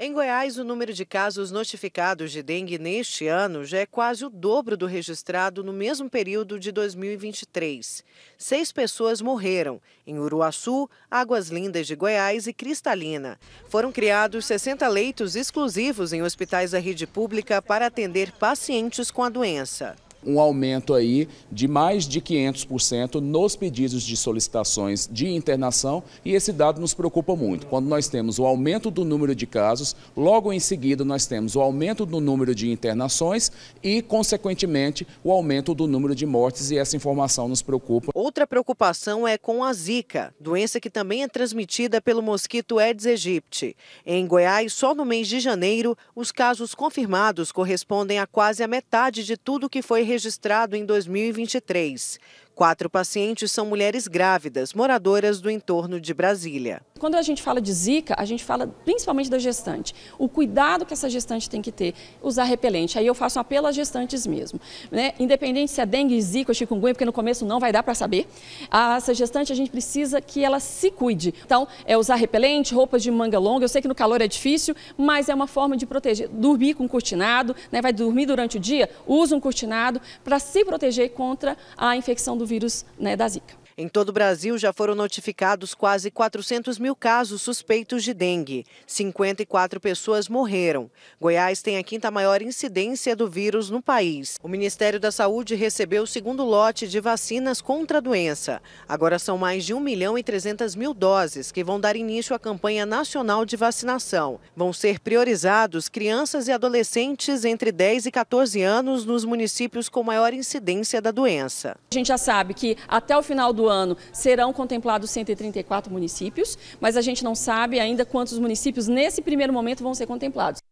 Em Goiás, o número de casos notificados de dengue neste ano já é quase o dobro do registrado no mesmo período de 2023. Seis pessoas morreram em Uruaçu, Águas Lindas de Goiás e Cristalina. Foram criados 60 leitos exclusivos em hospitais da rede pública para atender pacientes com a doença um aumento aí de mais de 500% nos pedidos de solicitações de internação e esse dado nos preocupa muito. Quando nós temos o aumento do número de casos, logo em seguida nós temos o aumento do número de internações e, consequentemente, o aumento do número de mortes e essa informação nos preocupa. Outra preocupação é com a zika, doença que também é transmitida pelo mosquito Aedes aegypti. Em Goiás, só no mês de janeiro, os casos confirmados correspondem a quase a metade de tudo que foi registrado em 2023. Quatro pacientes são mulheres grávidas, moradoras do entorno de Brasília. Quando a gente fala de zika, a gente fala principalmente da gestante. O cuidado que essa gestante tem que ter, usar repelente. Aí eu faço um apelo às gestantes mesmo. Né? Independente se é dengue, zika ou chikungunya, porque no começo não vai dar para saber. A, essa gestante, a gente precisa que ela se cuide. Então, é usar repelente, roupas de manga longa. Eu sei que no calor é difícil, mas é uma forma de proteger. Dormir com cortinado, né? vai dormir durante o dia, usa um cortinado para se proteger contra a infecção do vírus né, da Zika. Em todo o Brasil, já foram notificados quase 400 mil casos suspeitos de dengue. 54 pessoas morreram. Goiás tem a quinta maior incidência do vírus no país. O Ministério da Saúde recebeu o segundo lote de vacinas contra a doença. Agora são mais de 1 milhão e 300 mil doses que vão dar início à campanha nacional de vacinação. Vão ser priorizados crianças e adolescentes entre 10 e 14 anos nos municípios com maior incidência da doença. A gente já sabe que até o final do ano serão contemplados 134 municípios, mas a gente não sabe ainda quantos municípios nesse primeiro momento vão ser contemplados.